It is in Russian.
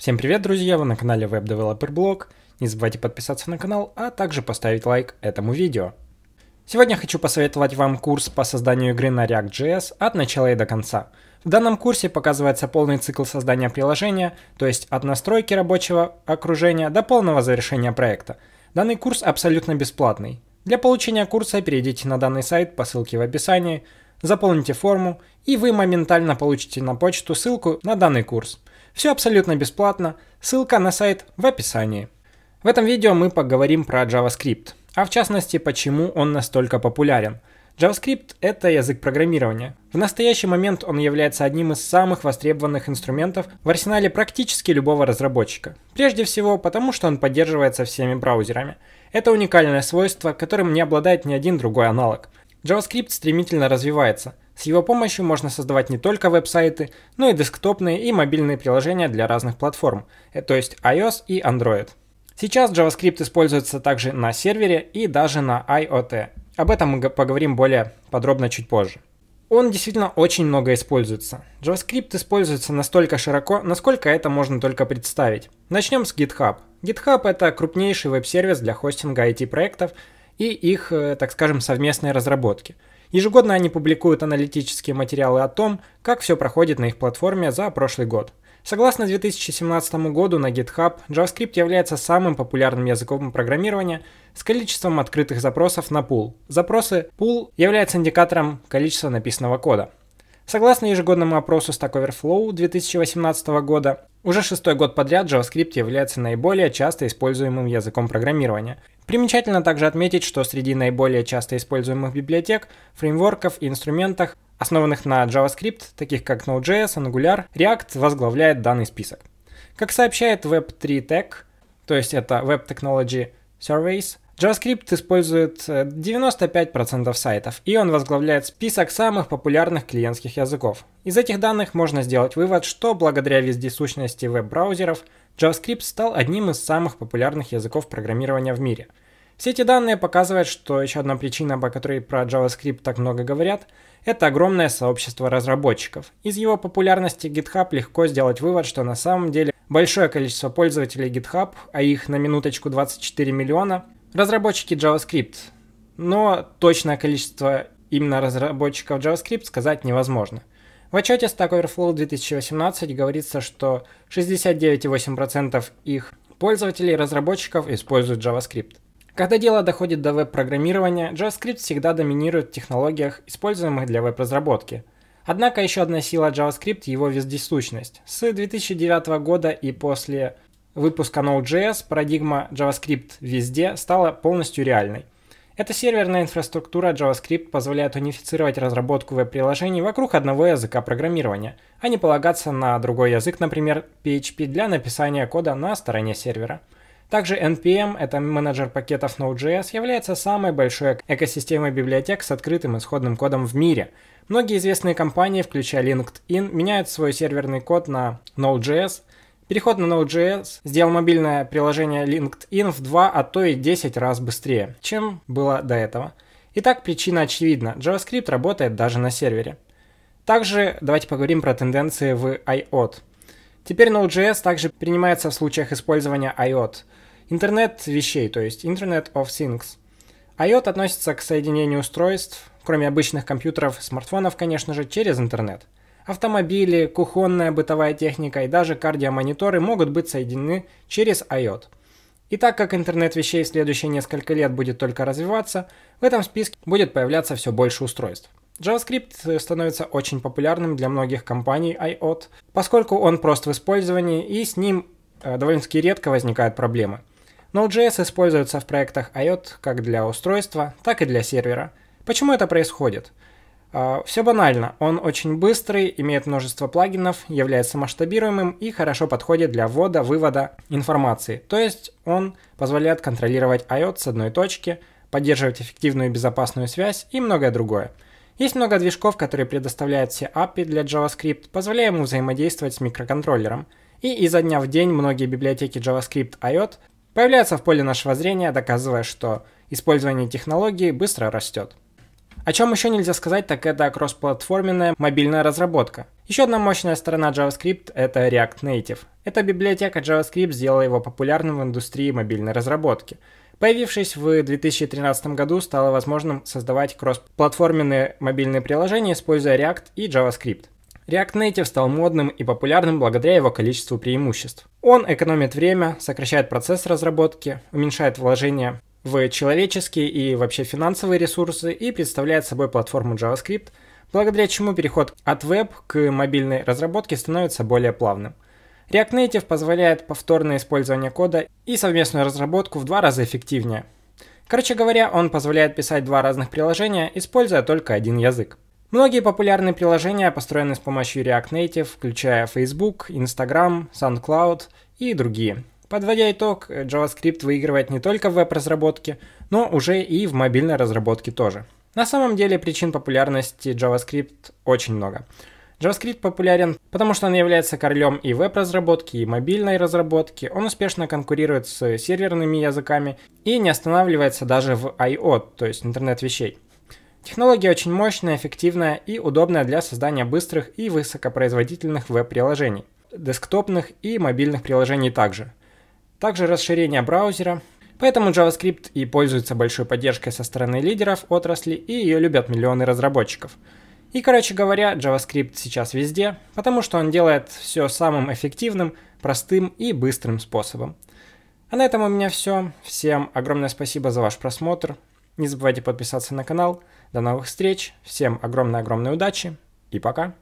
Всем привет, друзья! Вы на канале Web Developer Blog. Не забывайте подписаться на канал, а также поставить лайк этому видео. Сегодня хочу посоветовать вам курс по созданию игры на React.js от начала и до конца. В данном курсе показывается полный цикл создания приложения, то есть от настройки рабочего окружения до полного завершения проекта. Данный курс абсолютно бесплатный. Для получения курса перейдите на данный сайт по ссылке в описании, заполните форму и вы моментально получите на почту ссылку на данный курс. Все абсолютно бесплатно, ссылка на сайт в описании. В этом видео мы поговорим про JavaScript, а в частности, почему он настолько популярен. JavaScript — это язык программирования. В настоящий момент он является одним из самых востребованных инструментов в арсенале практически любого разработчика. Прежде всего, потому что он поддерживается всеми браузерами. Это уникальное свойство, которым не обладает ни один другой аналог. JavaScript стремительно развивается — с его помощью можно создавать не только веб-сайты, но и десктопные и мобильные приложения для разных платформ, э, то есть iOS и Android. Сейчас JavaScript используется также на сервере и даже на IoT. Об этом мы поговорим более подробно чуть позже. Он действительно очень много используется. JavaScript используется настолько широко, насколько это можно только представить. Начнем с GitHub. GitHub — это крупнейший веб-сервис для хостинга IT-проектов и их, э, так скажем, совместной разработки — Ежегодно они публикуют аналитические материалы о том, как все проходит на их платформе за прошлый год. Согласно 2017 году на GitHub, JavaScript является самым популярным языком программирования с количеством открытых запросов на пул. Запросы pool являются индикатором количества написанного кода. Согласно ежегодному опросу Stack Overflow 2018 года, уже шестой год подряд JavaScript является наиболее часто используемым языком программирования. Примечательно также отметить, что среди наиболее часто используемых библиотек, фреймворков и инструментах, основанных на JavaScript, таких как Node.js, Angular, React возглавляет данный список. Как сообщает Web3Tech, то есть это Web Technology Surveys, JavaScript использует 95% э, сайтов, и он возглавляет список самых популярных клиентских языков. Из этих данных можно сделать вывод, что благодаря вездесущности веб-браузеров JavaScript стал одним из самых популярных языков программирования в мире. Все эти данные показывают, что еще одна причина, по которой про JavaScript так много говорят, это огромное сообщество разработчиков. Из его популярности GitHub легко сделать вывод, что на самом деле большое количество пользователей GitHub, а их на минуточку 24 миллиона, разработчики JavaScript, но точное количество именно разработчиков JavaScript сказать невозможно. В отчете Stack Overflow 2018 говорится, что 69,8% их пользователей и разработчиков используют JavaScript. Когда дело доходит до веб-программирования, JavaScript всегда доминирует в технологиях, используемых для веб-разработки. Однако еще одна сила JavaScript – его вездесущность. С 2009 года и после выпуска Node.js парадигма JavaScript везде стала полностью реальной. Эта серверная инфраструктура JavaScript позволяет унифицировать разработку веб-приложений вокруг одного языка программирования, а не полагаться на другой язык, например, PHP для написания кода на стороне сервера. Также NPM, это менеджер пакетов Node.js, является самой большой экосистемой библиотек с открытым исходным кодом в мире. Многие известные компании, включая LinkedIn, меняют свой серверный код на Node.js, Переход на Node.js сделал мобильное приложение LinkedIn в 2, а то и 10 раз быстрее, чем было до этого. Итак, причина очевидна. JavaScript работает даже на сервере. Также давайте поговорим про тенденции в IOT. Теперь Node.js также принимается в случаях использования IOT. Интернет вещей, то есть Internet of Things. IOT относится к соединению устройств, кроме обычных компьютеров и смартфонов, конечно же, через интернет – Автомобили, кухонная бытовая техника и даже кардиомониторы могут быть соединены через IOT. И так как интернет вещей в следующие несколько лет будет только развиваться, в этом списке будет появляться все больше устройств. JavaScript э, становится очень популярным для многих компаний IOT, поскольку он прост в использовании и с ним э, довольно-таки редко возникают проблемы. Node.js используется в проектах IOT как для устройства, так и для сервера. Почему это происходит? А, все банально, он очень быстрый, имеет множество плагинов, является масштабируемым и хорошо подходит для ввода, вывода информации. То есть он позволяет контролировать IOT с одной точки, поддерживать эффективную и безопасную связь и многое другое. Есть много движков, которые предоставляют все API для JavaScript, позволяя ему взаимодействовать с микроконтроллером. И изо дня в день многие библиотеки JavaScript IOT появляются в поле нашего зрения, доказывая, что использование технологии быстро растет. О чем еще нельзя сказать, так это кроссплатформенная мобильная разработка. Еще одна мощная сторона JavaScript — это React Native. Эта библиотека JavaScript сделала его популярным в индустрии мобильной разработки. Появившись в 2013 году, стало возможным создавать кроссплатформенные мобильные приложения, используя React и JavaScript. React Native стал модным и популярным благодаря его количеству преимуществ. Он экономит время, сокращает процесс разработки, уменьшает вложения в человеческие и вообще финансовые ресурсы и представляет собой платформу JavaScript, благодаря чему переход от веб к мобильной разработке становится более плавным. React Native позволяет повторное использование кода и совместную разработку в два раза эффективнее. Короче говоря, он позволяет писать два разных приложения, используя только один язык. Многие популярные приложения построены с помощью React Native, включая Facebook, Instagram, SoundCloud и другие. Подводя итог, э, JavaScript выигрывает не только в веб-разработке, но уже и в мобильной разработке тоже. На самом деле причин популярности JavaScript очень много. JavaScript популярен, потому что он является королем и веб-разработки, и мобильной разработки. Он успешно конкурирует с серверными языками и не останавливается даже в IOT, то есть интернет вещей. Технология очень мощная, эффективная и удобная для создания быстрых и высокопроизводительных веб-приложений, десктопных и мобильных приложений также также расширение браузера. Поэтому JavaScript и пользуется большой поддержкой со стороны лидеров отрасли, и ее любят миллионы разработчиков. И, короче говоря, JavaScript сейчас везде, потому что он делает все самым эффективным, простым и быстрым способом. А на этом у меня все. Всем огромное спасибо за ваш просмотр. Не забывайте подписаться на канал. До новых встреч. Всем огромной-огромной удачи и пока.